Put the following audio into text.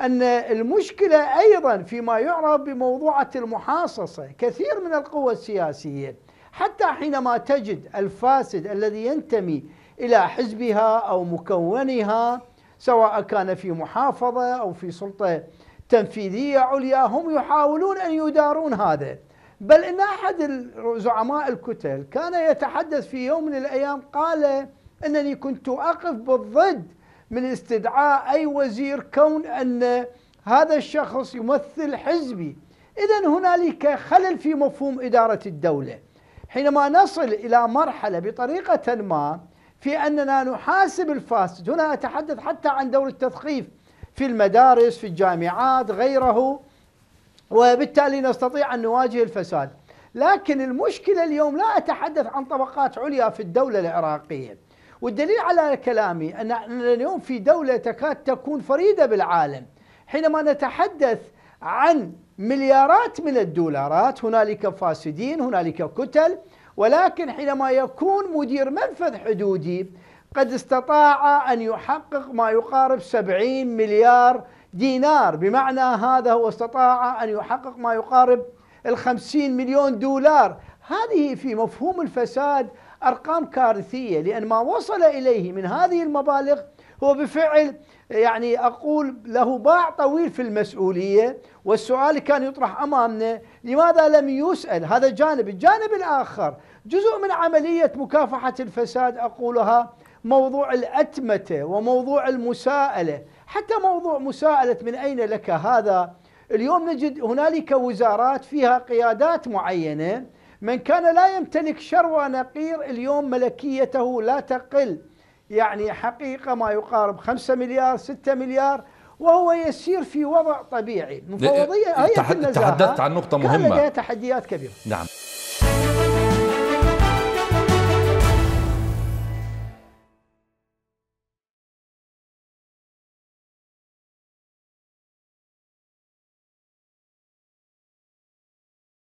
أن المشكلة أيضا فيما يعرف بموضوعة المحاصصة كثير من القوى السياسية حتى حينما تجد الفاسد الذي ينتمي إلى حزبها أو مكونها سواء كان في محافظة أو في سلطة تنفيذية عليا هم يحاولون أن يدارون هذا بل إن أحد زعماء الكتل كان يتحدث في يوم من الأيام قال أنني كنت أقف بالضد من استدعاء أي وزير كون أن هذا الشخص يمثل حزبي إذا هنالك خلل في مفهوم إدارة الدولة حينما نصل إلى مرحلة بطريقة ما في أننا نحاسب الفاسد هنا أتحدث حتى عن دور التثقيف في المدارس في الجامعات غيره وبالتالي نستطيع أن نواجه الفساد لكن المشكلة اليوم لا أتحدث عن طبقات عليا في الدولة العراقية والدليل على كلامي أن اليوم في دولة تكاد تكون فريدة بالعالم حينما نتحدث عن مليارات من الدولارات هنالك فاسدين هنالك كتل ولكن حينما يكون مدير منفذ حدودي قد استطاع أن يحقق ما يقارب 70 مليار دينار بمعنى هذا هو استطاع أن يحقق ما يقارب ال 50 مليون دولار هذه في مفهوم الفساد أرقام كارثية لأن ما وصل إليه من هذه المبالغ هو بفعل يعني أقول له باع طويل في المسؤولية والسؤال كان يطرح أمامنا لماذا لم يسأل هذا جانب الجانب الآخر جزء من عملية مكافحة الفساد أقولها موضوع الأتمتة وموضوع المساءلة حتى موضوع مساءلة من أين لك هذا اليوم نجد هنالك وزارات فيها قيادات معينة من كان لا يمتلك شر ونقير اليوم ملكيته لا تقل يعني حقيقة ما يقارب خمسة مليار ستة مليار وهو يسير في وضع طبيعي مفوضية هي تحدثت عن نقطة مهمة كان لديها تحديات كبيرة نعم